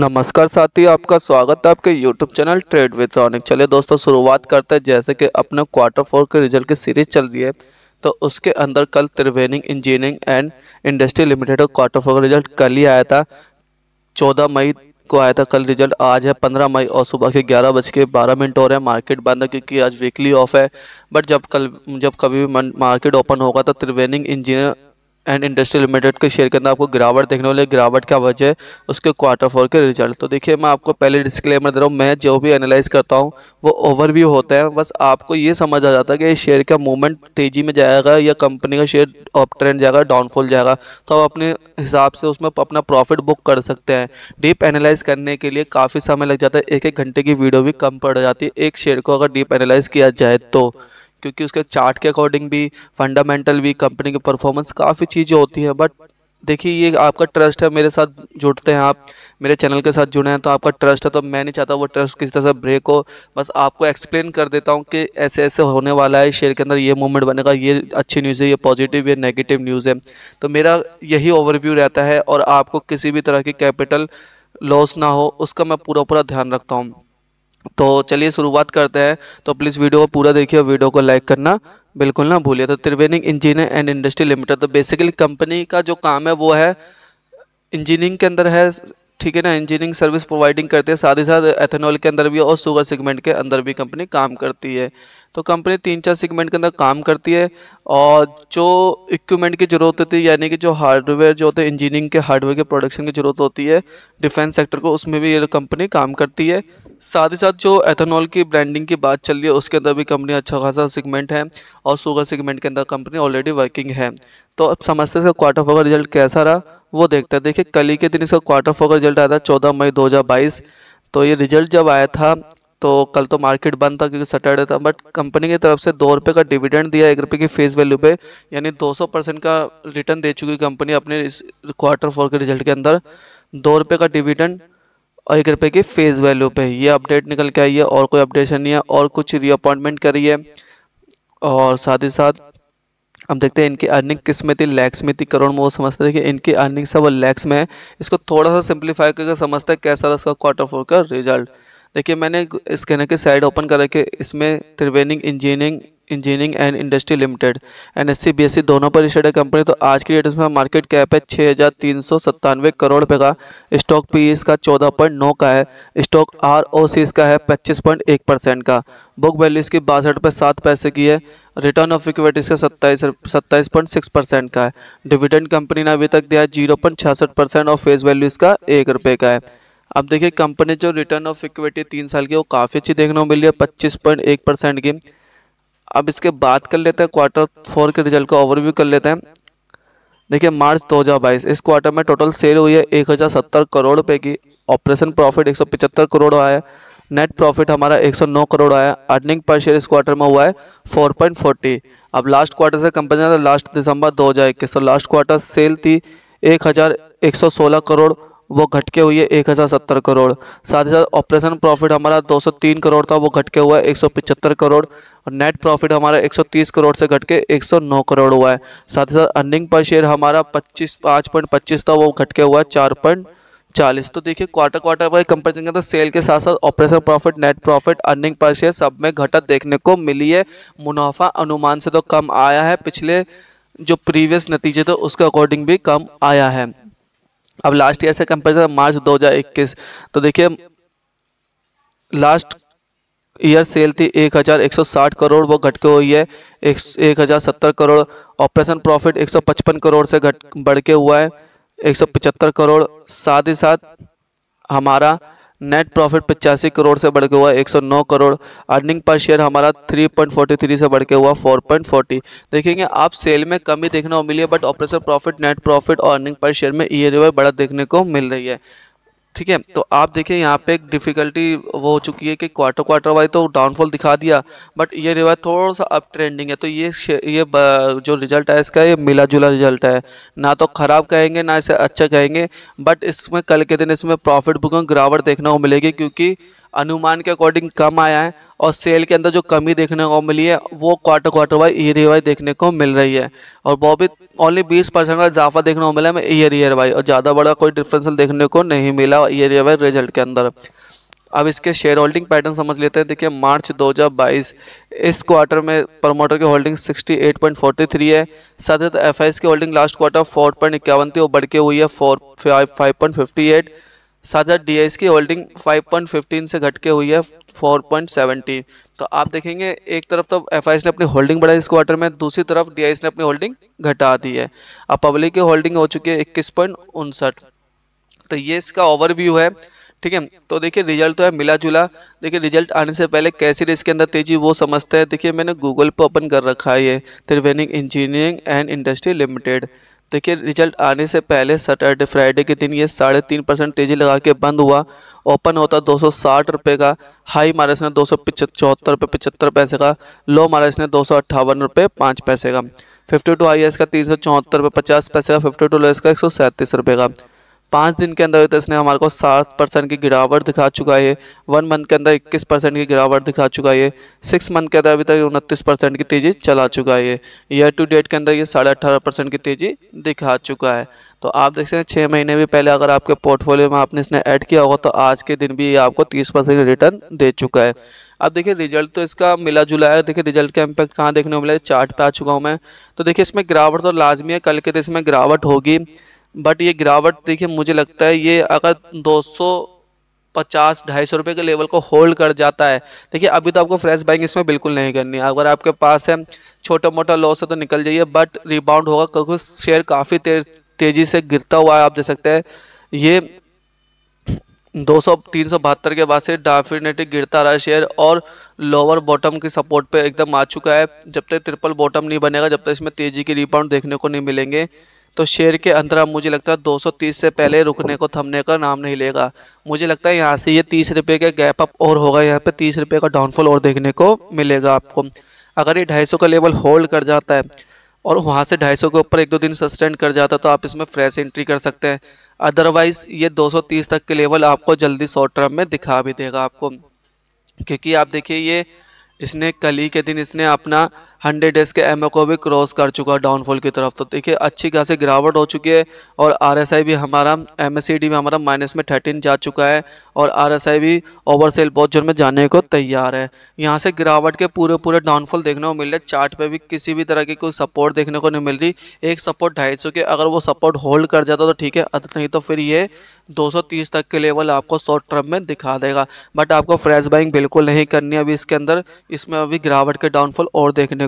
नमस्कार साथी आपका स्वागत है आपके YouTube channel trade with Sonic चलिए दोस्तों शुरुआत करते हैं जैसे कि अपने क्वार्टर फोर के रिजल्ट की सीरीज चल रही है तो उसके अंदर कल Triveni engineering and industry limited का क्वार्टर फोर का रिजल्ट कल ही आया था 14 मई को आया था कल रिजल्ट आज है 15 मई और सुबह के ग्यारह बज के बारह मिनट हो रहे हैं मार्केट बंद है क्योंकि आज वीकली ऑफ है बट जब कल जब कभी भी मार्केट ओपन होगा तो Triveni engineer and industry limited के शेयर के अंदर आपको गिरावट देखने वाले गिरावट क्या वजह है उसके क्वार्टर फोर के रिजल्ट तो देखिए मैं आपको पहले डिस्क्लेमर दे रहा हूँ मैं जो भी एनालाइज करता हूँ वो ओवरव्यू होते हैं बस आपको ये समझ आ जाता है कि शेयर का मूवमेंट तेज़ी में जाएगा या कंपनी का शेयर अप ट्रेंड जाएगा डाउनफॉल जाएगा तो आप अपने हिसाब से उसमें अपना प्रॉफिट बुक कर सकते हैं डीप एनालाइज करने के लिए काफ़ी समय लग जाता है एक एक घंटे की वीडियो भी कम पड़ जाती है एक शेयर को अगर डीप एनालाइज किया जाए तो क्योंकि उसके चार्ट के अकॉर्डिंग भी फंडामेंटल भी कंपनी की परफॉर्मेंस काफ़ी चीज़ें होती हैं बट देखिए ये आपका ट्रस्ट है मेरे साथ जुड़ते हैं आप मेरे चैनल के साथ जुड़े हैं तो आपका ट्रस्ट है तो मैं नहीं चाहता वो ट्रस्ट किसी तरह से ब्रेक हो बस आपको एक्सप्लेन कर देता हूँ कि ऐसे ऐसे होने वाला है शेयर के अंदर ये मूवमेंट बनेगा ये अच्छी न्यूज़ है ये पॉजिटिव ये नेगेटिव न्यूज़ है तो मेरा यही ओवरव्यू रहता है और आपको किसी भी तरह की कैपिटल लॉस ना हो उसका मैं पूरा पूरा ध्यान रखता हूँ तो चलिए शुरुआत करते हैं तो प्लीज़ वीडियो को पूरा देखिए और वीडियो को लाइक करना बिल्कुल ना भूलिए तो Triveni engineer and industry limited तो बेसिकली कंपनी का जो काम है वो है इंजीनियरिंग के अंदर है ठीक है ना इंजीनियरिंग सर्विस प्रोवाइडिंग करते हैं साथ ही साथ एथेनॉल के अंदर भी और शुगर सेगमेंट के अंदर भी कंपनी काम करती है तो कंपनी तीन चार सेगमेंट के अंदर काम करती है और जो इक्विपमेंट की ज़रूरत होती है यानी कि जो हार्डवेयर जो होते हैं इंजीनियरिंग के हार्डवेयर के प्रोडक्शन की ज़रूरत होती है डिफेंस सेक्टर को उसमें भी ये कंपनी काम करती है साथ ही साथ जो एथेनॉल की ब्रांडिंग की बात चल रही है उसके अंदर भी कंपनी अच्छा खासा सेगमेंट है और सुगर सेगमेंट के अंदर कंपनी ऑलरेडी वर्किंग है तो अब समझते हैं क्वार्टर फोर का रिजल्ट कैसा रहा वो देखते हैं देखिए कल ही के दिन इसका क्वार्टर फोर का रिजल्ट आया था चौदह मई दो तो ये रिजल्ट जब आया था तो कल तो मार्केट बंद था क्योंकि सैटरडे था बट कंपनी की तरफ से दो रुपये का डिविडेंड दिया एक रुपये की फेस वैल्यू पे यानी 200 परसेंट का रिटर्न दे चुकी कंपनी अपने इस क्वार्टर फोर के रिजल्ट के अंदर दो रुपये का डिविडेंड और एक रुपये की फेस वैल्यू पे ये अपडेट निकल के आई है और कोई अपडेशन नहीं है और कुछ रीअपॉइंटमेंट करी है और साथ ही साथ हम देखते हैं इनकी अर्निंग किस में थी लैक्स में थी करोड़ में वो समझते थे कि इनकी अर्निंग सब लैक्स में है इसको थोड़ा सा सिंप्लीफाई करके समझते हैं कैसा रहा इसका क्वार्टर फोर का रिजल्ट देखिए मैंने स्कैनर के साइड ओपन कर रखे इसमें Triveni engineering engineering and industry limited N S C दोनों पर स्टेड है कंपनी तो आज की डेट इसमें मार्केट कैप है छः हज़ार तीन सौ सत्तानवे करोड़ रुपये का स्टॉक पी e इसका चौदह पॉइंट नौ का है स्टॉक आर ओ सी इसका है पच्चीस पॉइंट एक परसेंट का बुक वैल्यू इसकी बासठ रुपये सात पैसे की है रिटर्न ऑफ इक्विटी इसका सत्ताईस सत्ताईस पॉइंट सिक्स परसेंट का है डिविडेंड कंपनी ने अभी तक दिया है जीरो पॉइंट छियासठ परसेंट और फेस वैल्यू इसका एक रुपये का है अब देखिए कंपनी जो रिटर्न ऑफ इक्विटी तीन साल की वो काफ़ी अच्छी देखने को मिली है पच्चीस पॉइंट एक परसेंट की अब इसके बाद कर लेते हैं क्वार्टर फोर के रिजल्ट का ओवरव्यू कर लेते हैं देखिए मार्च 2022 इस क्वार्टर में टोटल सेल हुई है सत्तर करोड़ रुपये की ऑपरेशन प्रॉफिट पचहत्तर करोड़ आया है नेट प्रॉफिट हमारा 109 करोड़ आया अर्निंग पर शेयर इस क्वार्टर में हुआ है 4.40 अब लास्ट क्वार्टर से कंपनी लास्ट दिसंबर 2021 तो लास्ट क्वार्टर सेल थी सोलह करोड़ वो घट के हुई है एक हज़ार सत्तर करोड़ साथ ही साथ ऑपरेशन प्रॉफिट हमारा दो सौ तीन करोड़ था वो घट के हुआ है एक सौ पिचहत्तर करोड़ और नेट प्रॉफिट हमारा एक सौ तीस करोड़ से घट के एक सौ नौ करोड़ हुआ है साथ ही साथ अर्निंग पर शेयर हमारा पच्चीस पाँच पॉइंट पच्चीस था वो घट के हुआ है चार पॉइंट चालीस तो देखिए क्वार्टर क्वार्टर पर कंपेरिजन के तो सेल के साथ साथ operation profit net profit earning पर शेयर सब में घटत देखने को मिली है मुनाफा अनुमान से तो कम आया है पिछले जो प्रीवियस नतीजे थे उसके अकॉर्डिंग भी कम आया है अब लास्ट ईयर से कंपेरिजन मार्च 2021 तो देखिए लास्ट ईयर सेल थी 1160 करोड़ वो घट के हुई है एक, सत्तर करोड़ ऑपरेशन प्रॉफिट 155 करोड़ से घट बढ़ के हुआ है 175 करोड़ साथ ही साथ हमारा नेट प्रॉफिट पचासी करोड़ से बढ़ के हुआ 109 करोड़ अर्निंग पर शेयर हमारा 3.43 से बढ़ के हुआ 4.40 देखेंगे आप सेल में कमी देखने को मिली है but operation profit net profit और अर्निंग पर शेयर में ईयर वाई बढ़त देखने को मिल रही है ठीक है तो आप देखिए यहाँ पे एक डिफ़िकल्टी वो हो चुकी है कि क्वार्टर क्वार्टर वाइज तो डाउनफॉल दिखा दिया बट ये रिवाइज थोड़ा सा अप ट्रेंडिंग है तो ये ये जो रिजल्ट है इसका ये मिला जुला रिजल्ट है ना तो ख़राब कहेंगे ना इसे अच्छा कहेंगे बट इसमें कल के दिन इसमें प्रॉफिट बुकिंग गिरावट देखने को मिलेगी क्योंकि अनुमान के अकॉर्डिंग कम आया है और सेल के अंदर जो कमी देखने को मिली है वो quarter quarter wise year year wise देखने को मिल रही है और भी ओनली 20 परसेंट का इजाफा देखने को मिला है ईयर ईयर वाइज और ज़्यादा बड़ा कोई डिफरेंसल देखने को नहीं मिला ईयर ईयर वाइज रिजल्ट के अंदर अब इसके शेयर होल्डिंग पैटर्न समझ लेते हैं देखिए मार्च 2022 इस क्वार्टर में प्रमोटर की होल्डिंग 68.43 है साथ ही साथ एफ की holding last quarter four point इक्यावन थी वो बढ़ के हुई है four five five point fifty eight साथ साथ डी की होल्डिंग 5.15 से घट के हुई है 4.70 तो आप देखेंगे एक तरफ तो एफ ने अपनी होल्डिंग बढ़ाई इस क्वार्टर में दूसरी तरफ डी ने अपनी होल्डिंग घटा दी है अब पब्लिक की होल्डिंग हो चुकी है इक्कीस तो ये इसका ओवरव्यू है ठीक है तो देखिए रिजल्ट तो है मिला जुला देखिए रिजल्ट आने से पहले कैसी रेस के अंदर तेजी वो समझते हैं देखिए मैंने गूगल पर ओपन कर रखा है ये त्रिवेणिंग इंजीनियरिंग एंड इंडस्ट्री लिमिटेड देखिए रिजल्ट आने से पहले सैटरडे फ्राइडे के दिन ये साढ़े तीन परसेंट तेज़ी लगा के बंद हुआ ओपन होता दो सौ साठ रुपये का हाई मारा इसने दो सौ चौहत्तर रुपये पचहत्तर पैसे का लो मारा इसने दो सौ अट्ठावन रुपये पाँच पैसे का फिफ्टी टू आई का तीन सौ चौहत्तर रुपये पचास पैसे का फिफ्टी टू लो का एक सौ सैंतीस रुपये का पाँच दिन के अंदर इसने हमारे को सात परसेंट की गिरावट दिखा चुका है वन मंथ के अंदर इक्कीस परसेंट की गिरावट दिखा चुका है सिक्स मंथ के अंदर अभी तक उनतीस परसेंट की तेज़ी चला चुका है ईयर टू डेट के अंदर ये साढ़े अट्ठारह परसेंट की तेज़ी दिखा चुका है तो आप देख सकते हैं छः महीने भी पहले अगर आपके पोर्टफोलियो में आपने इसने ऐड किया होगा तो आज के दिन भी ये आपको तीस परसेंट रिटर्न दे चुका है अब देखिए रिजल्ट तो इसका मिला जुला है देखिए रिजल्ट का इम्पैक्ट कहाँ देखने को मिला चार्ट पे आ चुका हूँ मैं तो देखिए इसमें गिरावट तो लाजमी है कल के दिन इसमें गिरावट होगी बट ये गिरावट देखिए मुझे लगता है ये अगर 250 ढाई सौ रुपये के लेवल को होल्ड कर जाता है देखिए अभी तो आपको फ्रेश बाइंग इसमें बिल्कुल नहीं करनी अगर आपके पास है छोटा मोटा लॉस है तो निकल जाइए बट रिबाउंड होगा क्योंकि शेयर काफ़ी तेज तेज़ी से गिरता हुआ है आप देख सकते हैं ये दो सौ तीन सौ बहत्तर के बाद से डेफिनेटली गिरता रहा शेयर और लोअर बॉटम की सपोर्ट पे एकदम आ चुका है जब तक ट्रिपल बॉटम नहीं बनेगा जब तक इसमें तेज़ी के रिबाउंड देखने को नहीं मिलेंगे तो शेयर के अंदर अब मुझे लगता है 230 से पहले रुकने को थमने का नाम नहीं लेगा मुझे लगता है यहाँ से ये तीस रुपये का गैप अप और होगा यहाँ पे तीस रुपये का डाउनफॉल और देखने को मिलेगा आपको अगर ये ढाई का लेवल होल्ड कर जाता है और वहाँ से ढाई के ऊपर एक दो दिन सस्टेंड कर जाता है तो आप इसमें फ्रेश एंट्री कर सकते हैं अदरवाइज़ ये दो तक के लेवल आपको जल्दी शॉर्ट टर्म में दिखा भी देगा आपको क्योंकि आप देखिए ये इसने कल ही के दिन इसने अपना हंड्रेड डेज के एम को भी क्रॉस कर चुका है डाउनफॉल की तरफ तो देखिए अच्छी खासी गिरावट हो चुकी है और आर भी हमारा एम भी हमारा माइनस में थर्टीन जा चुका है और आर भी ओवर सेल जोर में जाने को तैयार है यहाँ से गिरावट के पूरे पूरे डाउनफॉल देखने को मिल रहे चार्ट पे भी किसी भी तरह की कोई सपोर्ट देखने को नहीं मिल रही एक सपोर्ट ढाई सौ के अगर वो सपोर्ट होल्ड कर जाता तो ठीक है नहीं तो फिर ये 230 तक के लेवल आपको शॉर्ट टर्म में दिखा देगा बट आपको फ्रेश बाइंग बिल्कुल नहीं करनी अभी इसके अंदर इसमें अभी गिरावट के डाउनफॉल और देखने